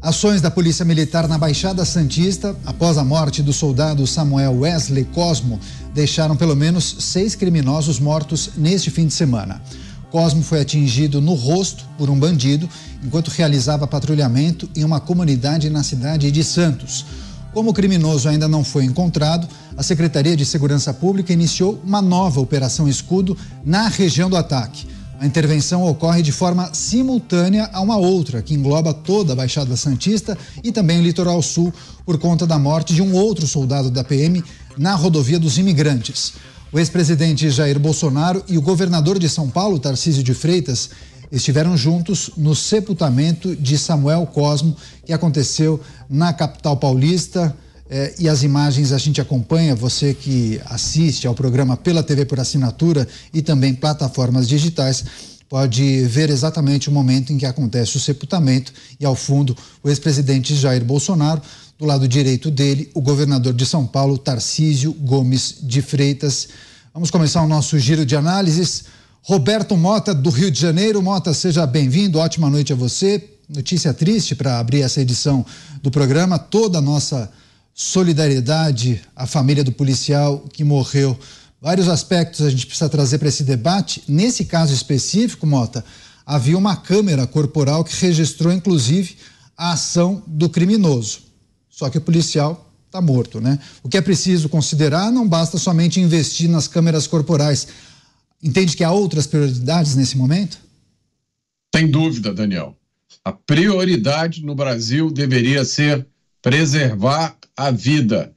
Ações da Polícia Militar na Baixada Santista, após a morte do soldado Samuel Wesley Cosmo, deixaram pelo menos seis criminosos mortos neste fim de semana. Cosmo foi atingido no rosto por um bandido enquanto realizava patrulhamento em uma comunidade na cidade de Santos. Como o criminoso ainda não foi encontrado, a Secretaria de Segurança Pública iniciou uma nova operação escudo na região do ataque. A intervenção ocorre de forma simultânea a uma outra, que engloba toda a Baixada Santista e também o Litoral Sul, por conta da morte de um outro soldado da PM na rodovia dos imigrantes. O ex-presidente Jair Bolsonaro e o governador de São Paulo, Tarcísio de Freitas, estiveram juntos no sepultamento de Samuel Cosmo, que aconteceu na capital paulista. É, e as imagens a gente acompanha, você que assiste ao programa pela TV por assinatura e também plataformas digitais, pode ver exatamente o momento em que acontece o sepultamento e ao fundo o ex-presidente Jair Bolsonaro, do lado direito dele, o governador de São Paulo, Tarcísio Gomes de Freitas. Vamos começar o nosso giro de análises. Roberto Mota, do Rio de Janeiro. Mota, seja bem-vindo, ótima noite a você. Notícia triste para abrir essa edição do programa. Toda a nossa solidariedade à família do policial que morreu. Vários aspectos a gente precisa trazer para esse debate. Nesse caso específico, Mota, havia uma câmera corporal que registrou, inclusive, a ação do criminoso. Só que o policial está morto, né? O que é preciso considerar não basta somente investir nas câmeras corporais. Entende que há outras prioridades nesse momento? Sem dúvida, Daniel. A prioridade no Brasil deveria ser preservar a vida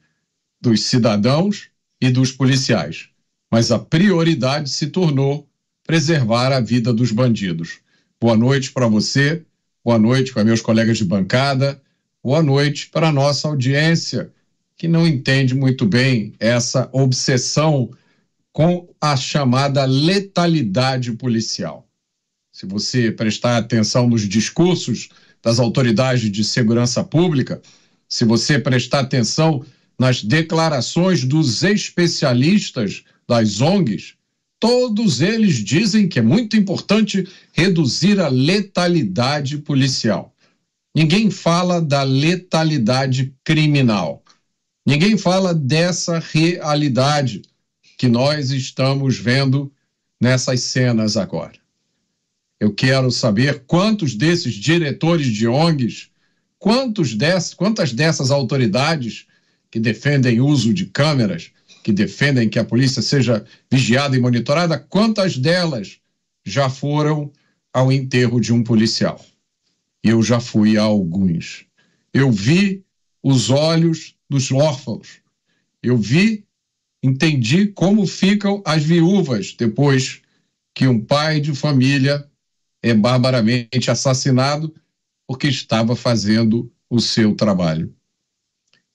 dos cidadãos e dos policiais. Mas a prioridade se tornou preservar a vida dos bandidos. Boa noite para você, boa noite para meus colegas de bancada, boa noite para a nossa audiência, que não entende muito bem essa obsessão com a chamada letalidade policial. Se você prestar atenção nos discursos das autoridades de segurança pública, se você prestar atenção nas declarações dos especialistas das ONGs, todos eles dizem que é muito importante reduzir a letalidade policial. Ninguém fala da letalidade criminal. Ninguém fala dessa realidade que nós estamos vendo nessas cenas agora. Eu quero saber quantos desses diretores de ONGs quantos dessas, quantas dessas autoridades que defendem uso de câmeras, que defendem que a polícia seja vigiada e monitorada, quantas delas já foram ao enterro de um policial? Eu já fui a alguns. Eu vi os olhos dos órfãos. Eu vi, entendi como ficam as viúvas depois que um pai de família é barbaramente assassinado porque estava fazendo o seu trabalho.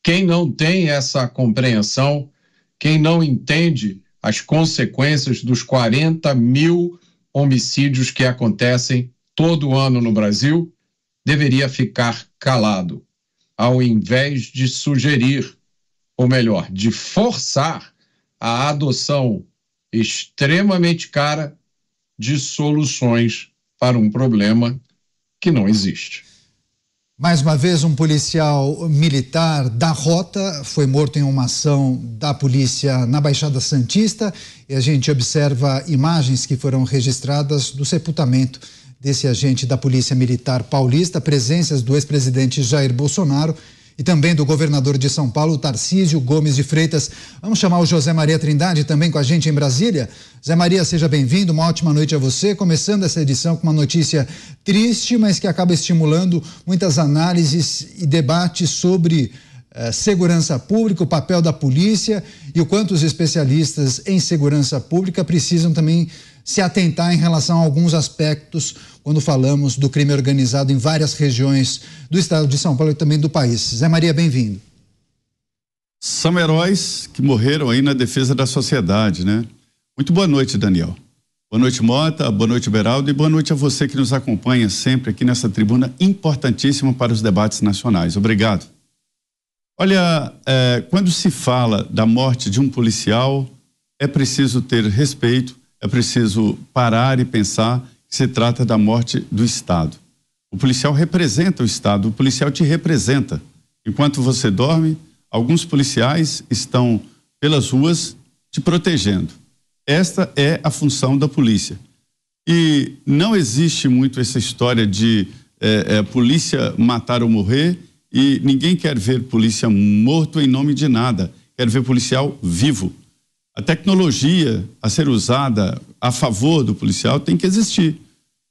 Quem não tem essa compreensão, quem não entende as consequências dos 40 mil homicídios que acontecem todo ano no Brasil, deveria ficar calado, ao invés de sugerir, ou melhor, de forçar a adoção extremamente cara de soluções para um problema que não existe. Mais uma vez, um policial militar da Rota foi morto em uma ação da polícia na Baixada Santista e a gente observa imagens que foram registradas do sepultamento desse agente da Polícia Militar Paulista, presenças do ex-presidente Jair Bolsonaro e também do governador de São Paulo, Tarcísio Gomes de Freitas. Vamos chamar o José Maria Trindade também com a gente em Brasília. José Maria, seja bem-vindo, uma ótima noite a você. Começando essa edição com uma notícia triste, mas que acaba estimulando muitas análises e debates sobre eh, segurança pública, o papel da polícia e o quanto os especialistas em segurança pública precisam também se atentar em relação a alguns aspectos quando falamos do crime organizado em várias regiões do estado de São Paulo e também do país. Zé Maria, bem-vindo. São heróis que morreram aí na defesa da sociedade, né? Muito boa noite, Daniel. Boa noite, Mota, boa noite, Beraldo, e boa noite a você que nos acompanha sempre aqui nessa tribuna importantíssima para os debates nacionais. Obrigado. Olha, é, quando se fala da morte de um policial, é preciso ter respeito é preciso parar e pensar que se trata da morte do Estado. O policial representa o Estado, o policial te representa. Enquanto você dorme, alguns policiais estão pelas ruas te protegendo. Esta é a função da polícia. E não existe muito essa história de é, é, polícia matar ou morrer e ninguém quer ver polícia morto em nome de nada. Quer ver policial vivo. A tecnologia a ser usada a favor do policial tem que existir.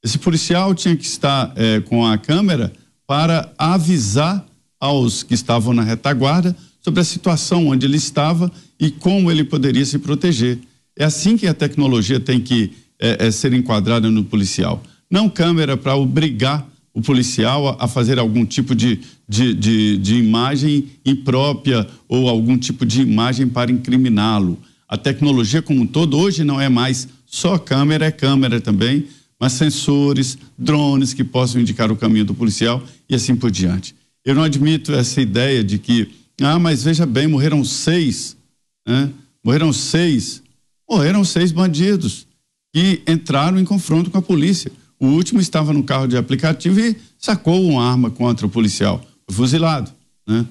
Esse policial tinha que estar é, com a câmera para avisar aos que estavam na retaguarda sobre a situação onde ele estava e como ele poderia se proteger. É assim que a tecnologia tem que é, é, ser enquadrada no policial. Não câmera para obrigar o policial a, a fazer algum tipo de, de, de, de imagem imprópria ou algum tipo de imagem para incriminá-lo a tecnologia como um todo hoje não é mais só câmera, é câmera também, mas sensores, drones que possam indicar o caminho do policial e assim por diante. Eu não admito essa ideia de que, ah, mas veja bem, morreram seis, né? morreram seis, morreram seis bandidos que entraram em confronto com a polícia. O último estava no carro de aplicativo e sacou uma arma contra o policial, fuzilado. Né?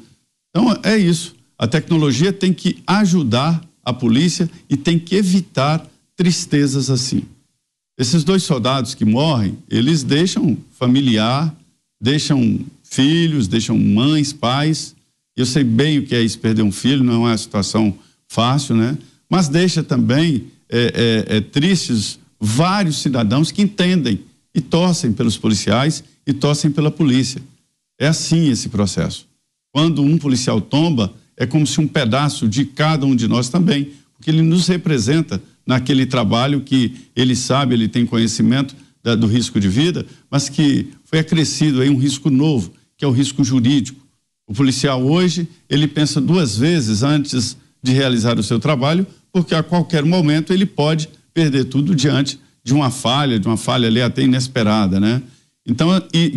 Então é isso. A tecnologia tem que ajudar a polícia e tem que evitar tristezas assim. Esses dois soldados que morrem, eles deixam familiar, deixam filhos, deixam mães, pais. Eu sei bem o que é isso perder um filho, não é uma situação fácil, né? Mas deixa também é, é, é, tristes vários cidadãos que entendem e torcem pelos policiais e torcem pela polícia. É assim esse processo. Quando um policial tomba, é como se um pedaço de cada um de nós também, porque ele nos representa naquele trabalho que ele sabe, ele tem conhecimento da, do risco de vida, mas que foi acrescido aí um risco novo, que é o risco jurídico. O policial hoje, ele pensa duas vezes antes de realizar o seu trabalho, porque a qualquer momento ele pode perder tudo diante de uma falha, de uma falha ali até inesperada, né? Então,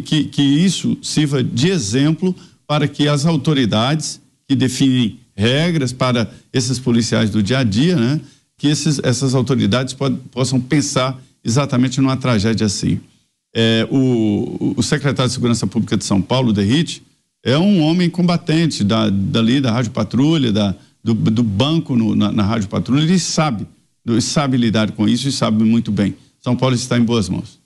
que, que isso sirva de exemplo para que as autoridades que definem regras para esses policiais do dia a dia, né? Que esses, essas autoridades pod, possam pensar exatamente numa tragédia assim. É, o, o, secretário de Segurança Pública de São Paulo, Derrite, é um homem combatente da, dali da Rádio Patrulha, da, do, do banco no, na, na Rádio Patrulha, ele sabe, ele sabe lidar com isso e sabe muito bem. São Paulo está em boas mãos.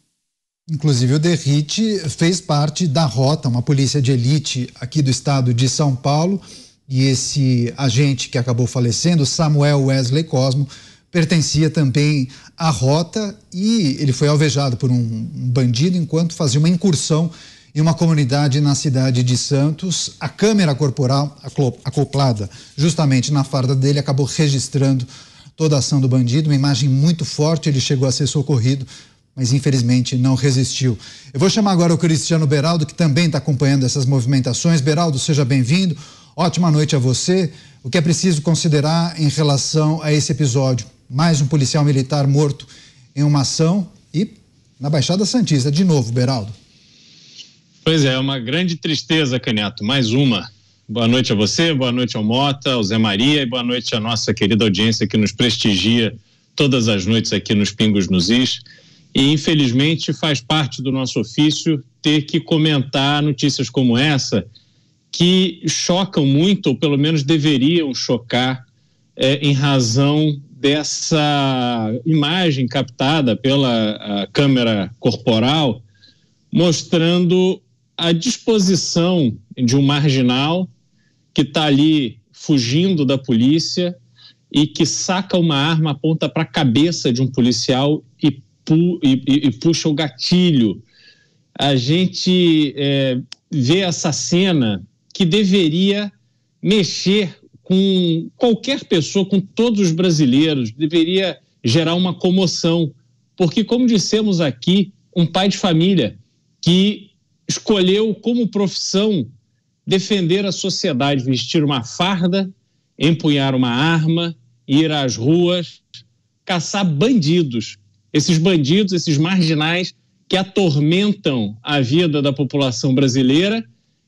Inclusive, o Derrite fez parte da Rota, uma polícia de elite aqui do estado de São Paulo e esse agente que acabou falecendo, Samuel Wesley Cosmo, pertencia também à rota e ele foi alvejado por um bandido enquanto fazia uma incursão em uma comunidade na cidade de Santos. A câmera corporal acoplada justamente na farda dele acabou registrando toda a ação do bandido, uma imagem muito forte, ele chegou a ser socorrido, mas infelizmente não resistiu. Eu vou chamar agora o Cristiano Beraldo, que também está acompanhando essas movimentações. Beraldo, seja bem-vindo. Ótima noite a você. O que é preciso considerar em relação a esse episódio? Mais um policial militar morto em uma ação e na Baixada Santista. De novo, Beraldo. Pois é, é uma grande tristeza, Caneto. Mais uma. Boa noite a você, boa noite ao Mota, ao Zé Maria e boa noite à nossa querida audiência que nos prestigia todas as noites aqui nos Pingos nos Is. E infelizmente faz parte do nosso ofício ter que comentar notícias como essa que chocam muito, ou pelo menos deveriam chocar, é, em razão dessa imagem captada pela câmera corporal, mostrando a disposição de um marginal que está ali fugindo da polícia e que saca uma arma, aponta para a cabeça de um policial e, pu e, e, puxa o gatilho. A gente é, vê essa cena que deveria mexer com qualquer pessoa, com todos os brasileiros, deveria gerar uma comoção. Porque, como dissemos aqui, um pai de família que escolheu como profissão defender a sociedade, vestir uma farda, empunhar uma arma, ir às ruas, caçar bandidos. Esses bandidos, esses marginais que atormentam a vida da população brasileira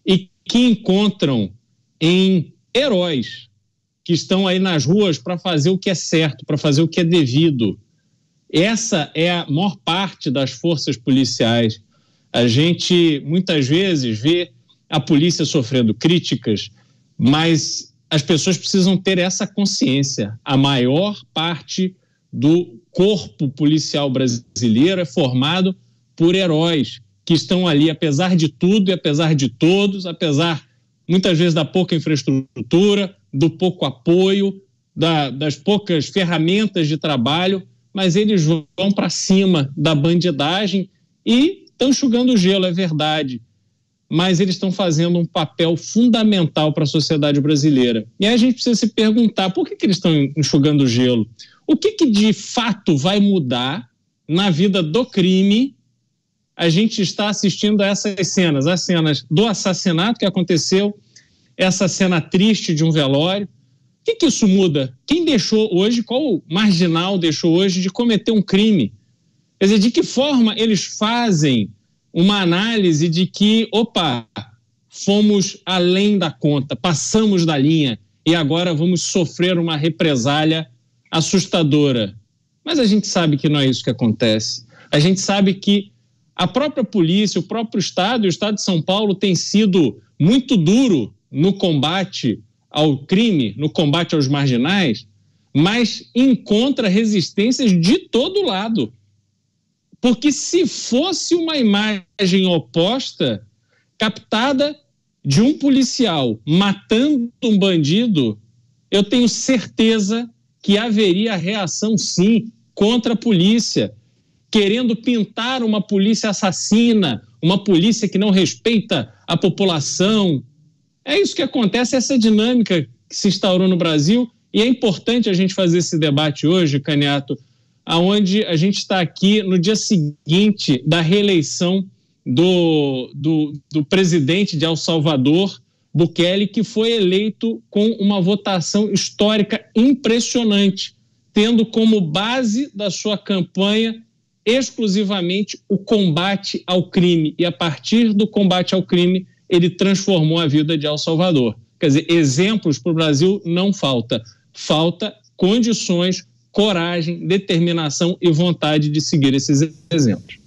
e que encontram em heróis que estão aí nas ruas para fazer o que é certo, para fazer o que é devido. Essa é a maior parte das forças policiais. A gente muitas vezes vê a polícia sofrendo críticas, mas as pessoas precisam ter essa consciência. A maior parte do corpo policial brasileiro é formado por heróis que estão ali, apesar de tudo e apesar de todos, apesar muitas vezes da pouca infraestrutura, do pouco apoio, da, das poucas ferramentas de trabalho, mas eles vão para cima da bandidagem e estão enxugando o gelo, é verdade. Mas eles estão fazendo um papel fundamental para a sociedade brasileira. E aí a gente precisa se perguntar por que, que eles estão enxugando o gelo? O que, que de fato vai mudar na vida do crime a gente está assistindo a essas cenas, as cenas do assassinato que aconteceu, essa cena triste de um velório. O que, que isso muda? Quem deixou hoje, qual marginal deixou hoje de cometer um crime? Quer dizer, de que forma eles fazem uma análise de que, opa, fomos além da conta, passamos da linha e agora vamos sofrer uma represália assustadora. Mas a gente sabe que não é isso que acontece. A gente sabe que a própria polícia, o próprio Estado, o Estado de São Paulo tem sido muito duro no combate ao crime, no combate aos marginais, mas encontra resistências de todo lado. Porque se fosse uma imagem oposta, captada de um policial matando um bandido, eu tenho certeza que haveria reação sim contra a polícia querendo pintar uma polícia assassina, uma polícia que não respeita a população. É isso que acontece, essa dinâmica que se instaurou no Brasil. E é importante a gente fazer esse debate hoje, Caniato, aonde a gente está aqui no dia seguinte da reeleição do, do, do presidente de El Salvador, Bukele, que foi eleito com uma votação histórica impressionante, tendo como base da sua campanha exclusivamente o combate ao crime. E a partir do combate ao crime, ele transformou a vida de El Salvador. Quer dizer, exemplos para o Brasil não falta. Falta condições, coragem, determinação e vontade de seguir esses exemplos.